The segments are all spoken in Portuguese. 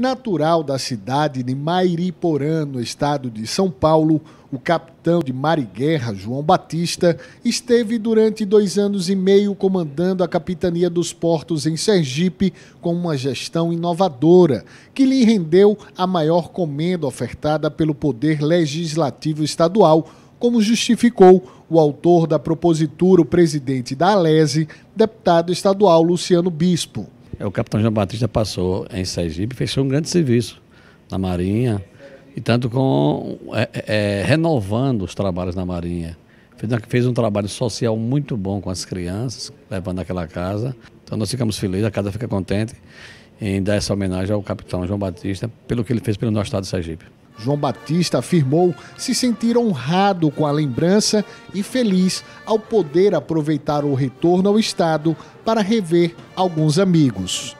Natural da cidade de Mairiporã, no estado de São Paulo, o capitão de mar e guerra, João Batista, esteve durante dois anos e meio comandando a capitania dos portos em Sergipe com uma gestão inovadora, que lhe rendeu a maior comenda ofertada pelo Poder Legislativo Estadual, como justificou o autor da propositura, o presidente da Alese, deputado estadual Luciano Bispo. É, o capitão João Batista passou em Sergipe, fechou um grande serviço na Marinha, e tanto com é, é, é renovando os trabalhos na Marinha. Fez, fez, um trabalho social muito bom com as crianças, levando aquela casa. Então nós ficamos felizes, a casa fica contente em dar essa homenagem ao capitão João Batista pelo que ele fez pelo nosso estado de Sergipe. João Batista afirmou se sentir honrado com a lembrança e feliz ao poder aproveitar o retorno ao Estado para rever alguns amigos.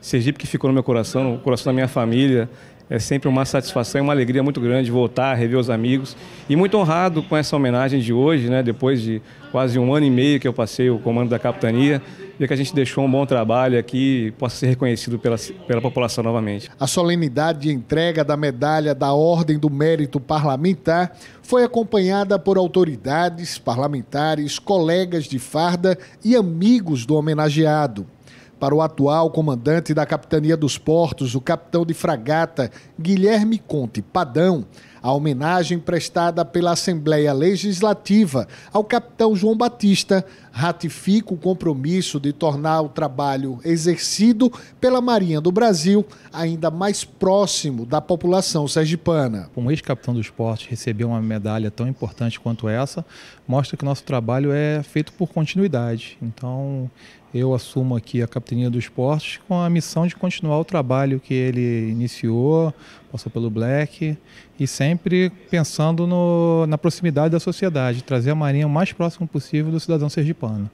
Sergipe que ficou no meu coração, no coração da minha família. É sempre uma satisfação e é uma alegria muito grande voltar, rever os amigos. E muito honrado com essa homenagem de hoje, né? depois de quase um ano e meio que eu passei o comando da capitania e que a gente deixou um bom trabalho aqui possa ser reconhecido pela, pela população novamente. A solenidade de entrega da medalha da Ordem do Mérito Parlamentar foi acompanhada por autoridades, parlamentares, colegas de farda e amigos do homenageado. Para o atual comandante da Capitania dos Portos, o capitão de fragata Guilherme Conte Padão, a homenagem prestada pela Assembleia Legislativa ao capitão João Batista ratifica o compromisso de tornar o trabalho exercido pela Marinha do Brasil ainda mais próximo da população sergipana. Um ex-capitão do esporte receber uma medalha tão importante quanto essa mostra que nosso trabalho é feito por continuidade. Então, eu assumo aqui a capitania do esporte com a missão de continuar o trabalho que ele iniciou, passou pelo Black e sempre sempre pensando no, na proximidade da sociedade, trazer a Marinha o mais próximo possível do cidadão sergipano.